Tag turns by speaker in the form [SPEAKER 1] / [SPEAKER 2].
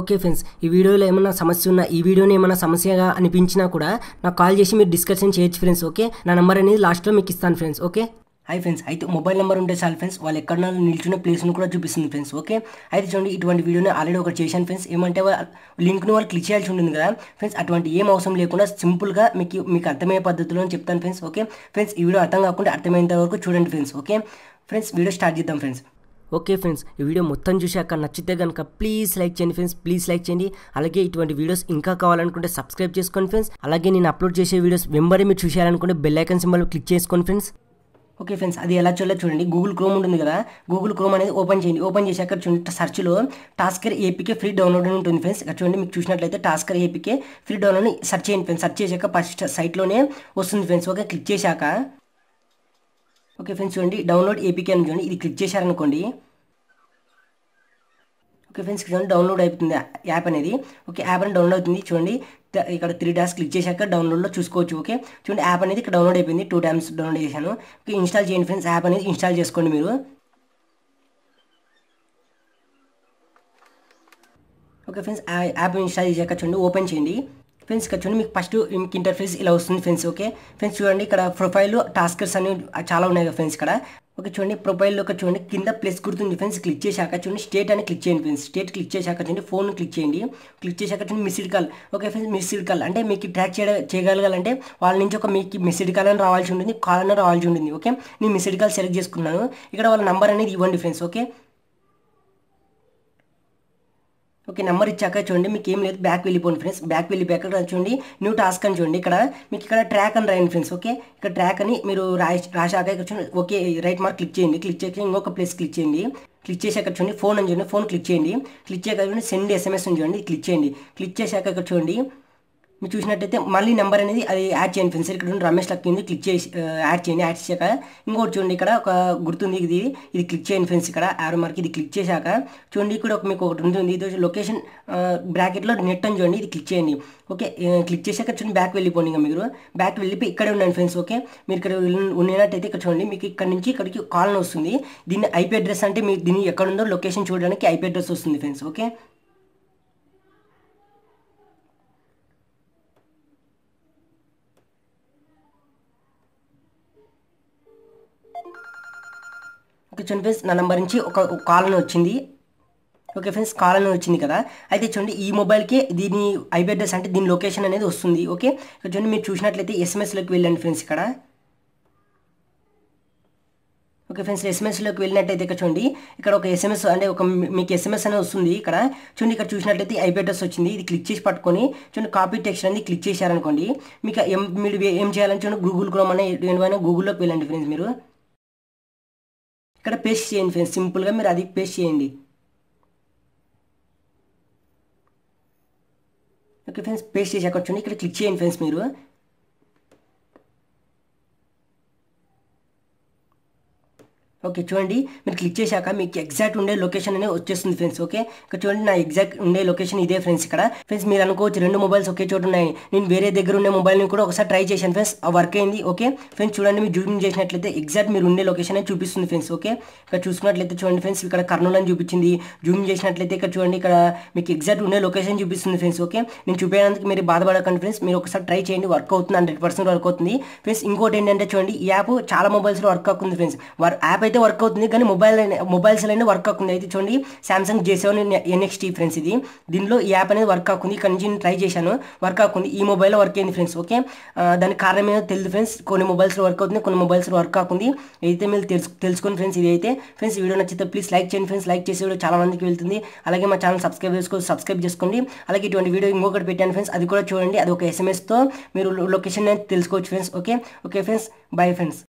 [SPEAKER 1] okay friends ఈ వీడియోలో ఏమైనా సమస్య ఉన్నా ఈ వీడియోని ఏమైనా సమస్యగా అనిపించినా కూడా నాకు కాల్ చేసి మీరు డిస్కషన్ చేయొచ్చు ఫ్రెండ్స్ ఓకే నా నెంబర్ అనేది లాస్ట్లో మీకు ఇస్తాను ఫ్రెండ్స్ ఓకే హై ఫ్రెండ్స్ అయితే మొబైల్ నెంబర్ ఉంటే చాలా ఫ్రెండ్స్ వాళ్ళు ఎక్కడన్నా నిల్చున్న ప్లేస్ను కూడా చూపిస్తుంది ఫ్రెండ్స్ ఓకే అయితే చూడండి ఇటువంటి వీడియోని ఆల్రెడీ ఒకటి చేశాను ఫ్రెండ్స్ ఏమంటే లింక్ను వాళ్ళు క్లిక్ చేయాల్సి ఉంటుంది కదా ఫ్రెండ్స్ అటువంటి ఏం అవసరం లేకుండా సింపుల్గా మీకు మీకు అర్థమయ్యే పద్ధతిలో చెప్తాను ఫ్రెండ్స్ ఓకే ఫ్రెండ్స్ ఈ వీడియో అర్థం కాకుండా అర్థమైనంత వరకు చూడండి friends okay friends video start చేద్దాం ఫ్రెండ్స్ ఓకే ఫ్రెండ్స్ ఈ వీడియో మొత్తం చూశాక నచ్చితే కనుక ప్లీజ్ లైక్ చేయండి ఫ్రెండ్స్ ప్లీజ్ లైక్ చేయండి అలాగే ఇటువంటి వీడియోస్ ఇంకా కావాలనుకుంటే సబ్స్క్రైబ్ చేసుకోండి ఫ్రెండ్స్ అలాగే నేను అప్లోడ్ చేసే వీడియోస్ వెంబడే మీరు చూసేయాలనుకుంటే బెల్ ఐకన్ సింబల్ క్లిక్ చేసుకోండి ఫ్రెండ్స్ ఓకే ఫ్రెండ్స్ అది ఎలా చూడలేదు చూడండి గూగుల్ క్రోమ్ ఉంటుంది కదా గూగుల్ క్రోమ్ అనేది ఓపెన్ చేయండి ఓపెన్ చేశాక చూడండి సర్చ్లో టాస్కర్ ఏపీకే ఫ్రీ డౌన్లోడ్ అని ఉంటుంది ఫ్రెండ్స్ చూడండి మీకు చూసినట్లయితే Tasker APK free download search చేయండి ఫ్రెండ్స్ సర్చ్ చేశాక ఫస్ట్ సైట్లోనే వస్తుంది ఫ్రెండ్స్ ఓకే క్లిక్ చేశాక ఓకే ఫ్రెండ్స్ చూడండి డౌన్లోడ్ ఏపీకే అని చూడండి ఇది క్లిక్ చేశారనుకోండి ఓకే ఫ్రెండ్స్ చూడండి డౌన్లోడ్ అయిపోతుంది యాప్ అనేది ఓకే యాప్ అనేది డౌన్లోడ్ అవుతుంది చూడండి ఇక్కడ త్రీ డాస్ క్లిక్ చేశాక డౌన్లోడ్లో చూసుకోవచ్చు ఓకే చూడండి యాప్ అనేది ఇక్కడ డౌన్లోడ్ అయిపోయింది టూ టైమ్స్ డౌన్లోడ్ చేశాను ఓకే ఇన్స్టాల్ చేయండి ఫ్రెండ్స్ యాప్ అనేది ఇన్స్టాల్ చేసుకోండి మీరు ఓకే ఫ్రెండ్స్ యాప్ ఇన్స్టాల్ చేశాక చూడండి ఓపెన్ చేయండి ఫ్రెండ్స్ ఇక్కడ చూడండి మీకు ఫస్ట్ మీకు ఇంటర్ఫేస్ ఇలా వస్తుంది ఫ్రెండ్స్ ఓకే ఫ్రెండ్స్ చూడండి ఇక్కడ ప్రొఫైల్ టాస్కర్స్ అని చాలా ఉన్నాయి కదా ఫ్రెండ్స్ ఇక్కడ ఓకే చూడండి ప్రొఫైల్లో ఒక చూడండి కింద ప్లస్ గుర్తుంది ఫ్రెండ్స్ క్లిక్ చేశాక చూడండి స్టేట్ అని క్లిక్ చేయండి ఫ్రెండ్స్ స్టేట్ క్లిక్ చేశాక చూడండి ఫోన్ క్లిక్ చేయండి క్లిక్ చేశాక చూడండి missed call okay friends missed call అంటే మీకు ట్రాక్ చేయగలగాలంటే వాళ్ళ నుంచి ఒక మీకు మిస్డ్ కాల్ అని రావాల్సి ఉంటుంది కాల్ అని రావాల్సి ఉంటుంది ఓకే నేను మిస్డ్ కాల్ సెలెక్ట్ చేసుకున్నాను ఇక్కడ వాళ్ళ నంబర్ అనేది ఇవ్వండి ఫ్రెండ్స్ ఓకే ఓకే నెంబర్ ఇచ్చాక చూడండి మీకు ఏం లేదు బ్యాక్ వెళ్ళిపోండి ఫ్రెండ్స్ బ్యాక్ వెళ్ళి బ్యాక్ చూడండి న్యూ టాస్క్ అని చూడండి ఇక్కడ మీకు ఇక్కడ ట్రాక్ అని రాయండి ఫ్రెండ్స్ ఓకే ఇక్కడ ట్రాక్ అని మీరు రాశాక ఇక్కడ చూడండి ఓకే రైట్ మార్క్ క్లిక్ చేయండి క్లిక్ చేసి ఇంకొక ప్లేస్ క్లిక్ చేయండి క్లిక్ అక్కడ చూడండి ఫోన్ అని చూడండి ఫోన్ క్లిక్ చేయండి క్లిక్ చేయక చూడండి సెండ్ ఎస్ఎంఎస్ అని చూడండి క్లిక్ చేయండి క్లిక్ చేశాక ఇక్కడ చూడండి మీరు చూసినట్టయితే మళ్ళీ నెంబర్ అనేది అది యాడ్ చేయండి ఫ్రెండ్స్ ఇక్కడ రమేష్ లక్ ఉంది క్లిక్ చేసి యాడ్ చేయండి యాడ్ చేశాక ఇంకోటి చూడండి ఇక్కడ ఒక గుర్తుంది ఇది ఇది క్లిక్ చేయండి ఫ్రెండ్స్ ఇక్కడ ఆరో మార్క్ ఇది క్లిక్ చేశాక చూడండి ఇక్కడ ఒక మీకు ఒకటి ఉంటుంది ఇది లొకేషన్ బ్రాకెట్లో నెట్ అని చూడండి ఇది క్లిక్ చేయండి ఓకే క్లిక్ చేశాక చూడండి బ్యాక్ వెళ్ళిపోండి ఇంకా మీరు బ్యాక్ వెళ్ళిపోయి ఇక్కడే ఉన్నాను ఫ్రెండ్స్ ఓకే మీరు ఇక్కడ ఉన్నట్టయితే ఇక్కడ చూడండి మీకు ఇక్కడ నుంచి ఇక్కడికి కాలన్ వస్తుంది దీన్ని ఐపీ అడ్రస్ అంటే మీరు దీన్ని ఎక్కడ ఉందో లొకేషన్ చూడడానికి ఐపీ అడ్రస్ వస్తుంది ఫ్రెండ్స్ ఓకే చూడండి ఫ్రెండ్స్ నా నెంబర్ నుంచి ఒక కాలనీ వచ్చింది ఓకే ఫ్రెండ్స్ కాలనీ వచ్చింది కదా అయితే చూడండి ఈ మొబైల్కి దీని ఐపీ అడ్రస్ అంటే దీని లొకేషన్ అనేది వస్తుంది ఓకే చూడండి మీరు చూసినట్లయితే ఎస్ఎంఎస్లోకి వెళ్ళండి ఫ్రెండ్స్ ఇక్కడ ఓకే ఫ్రెండ్స్ ఎస్ఎంఎస్లోకి వెళ్ళినట్టయితే ఇక్కడ చూడండి ఇక్కడ ఒక ఎస్ఎంఎస్ అంటే ఒక మీకు ఎస్ఎంఎస్ అనేది వస్తుంది ఇక్కడ చూడండి ఇక్కడ చూసినట్లయితే ఐపీ అడ్రస్ వచ్చింది ఇది క్లిక్ చేసి పట్టుకొని చూడండి కాపీ టెక్స్ట్ అనేది క్లిక్ చేశారనుకోండి మీకు ఏం మీరు ఏం చేయాలని చూడండి గూగుల్ క్రోమ్ అనే ఏమైనా గూగుల్లోకి వెళ్ళండి ఫ్రెండ్స్ మీరు ఇక్కడ పేస్ట్ చేయండి ఫ్రెండ్స్ సింపుల్గా మీరు అది పేస్ట్ చేయండి ఓకే ఫ్రెండ్స్ పేస్ట్ చేసి అక్కడ చూడండి ఇక్కడ క్లిక్ చేయండి ఫ్రెండ్స్ మీరు ఓకే చూడండి మీరు క్లిక్ చేశాక మీకు ఎగ్జాక్ట్ ఉండే లొకేషన్ అనేది వచ్చేస్తుంది ఫ్రెండ్స్ ఓకే ఇక్కడ చూడండి నా ఎగ్జాక్ట్ ఉండే లొకేషన్ ఇదే ఫ్రెండ్స్ ఇక్కడ ఫ్రెండ్స్ మీరు అనుకోవచ్చు రెండు మొబైల్స్ ఒకే చోటు ఉన్నాయి నేను వేరే దగ్గర ఉండే మొబైల్ని కూడా ఒకసారి ట్రై చేశాను ఫ్రెండ్స్ ఆ వర్క్ అయింది ఓకే ఫ్రెండ్స్ చూడండి మీరు జూమ్ చేసినట్లయితే ఎగ్జాక్ట్ మీరు ఉండే లొకేషన్ అనేది చూపిస్తుంది ఫ్రెండ్స్ ఓకే ఇక్కడ చూసుకున్నట్లయితే చూడండి ఫ్రెండ్స్ ఇక్కడ కర్నూలు అని చూపించింది జూమ్ చేసినట్లయితే ఇక్కడ చూడండి ఇక్కడ మీకు ఎగ్జాక్ట్ ఉండే లొకేషన్ చూపిస్తుంది ఫ్రెండ్స్ ఓకే నేను చూపేందుకు మీరు బాధపడకండి ఫ్రెండ్స్ మీరు ఒకసారి ట్రై చేయండి వర్క్ అవుతుంది హండ్రెడ్ పర్సెంట్ వర్క్ అవుతుంది ఫ్రెండ్స్ ఇంకోటి ఏంటంటే చూడండి ఈ యాప్ చాలా మొబైల్స్లో వర్క్ అవుతుంది ఫ్రెండ్స్ వారు యాప్ అయితే వర్క్ అవుతుంది కానీ మొబైల్ మొబైల్స్ అయినా వర్క్ అవుతుంది అయితే చూడండి Samsung J seven NXT friends ఇది దీనిలో ఈ యాప్ అనేది వర్క్ అవుతుంది ఇక్కడ నుంచి నేను ట్రై చేశాను వర్క్ అవుతుంది ఈ మొబైల్లో వర్క్ అయింది ఫ్రెండ్స్ ఓకే దానికి కారణం ఏదో తెలియదు ఫ్రెండ్స్ కొన్ని మొబైల్స్లో వర్క్ అవుతుంది కొన్ని మొబైల్స్లో వర్క్ అవుతుంది అయితే మీరు తెలుసు తెలుసుకుని ఫ్రెండ్స్ ఇది అయితే ఫ్రెండ్స్ వీడియో నచ్చితే ప్లీజ్ లైక్ చేయండి ఫ్రెండ్స్ లైక్ చేసే వీడియో చాలా మందికి వెళ్తుంది అలాగే మా ఛానల్ సబ్స్క్రైబ్ చేసుకో సబ్స్క్రైబ్ చేసుకోండి అలాగే ఇటువంటి వీడియో ఇంకొకటి పెట్టాను ఫ్రెండ్స్ అది కూడా చూడండి అది ఒక ఎస్ఎంఎస్తో మీరు లొకేషన్ అనేది తెలుసుకోవచ్చు friends okay okay friends bye friends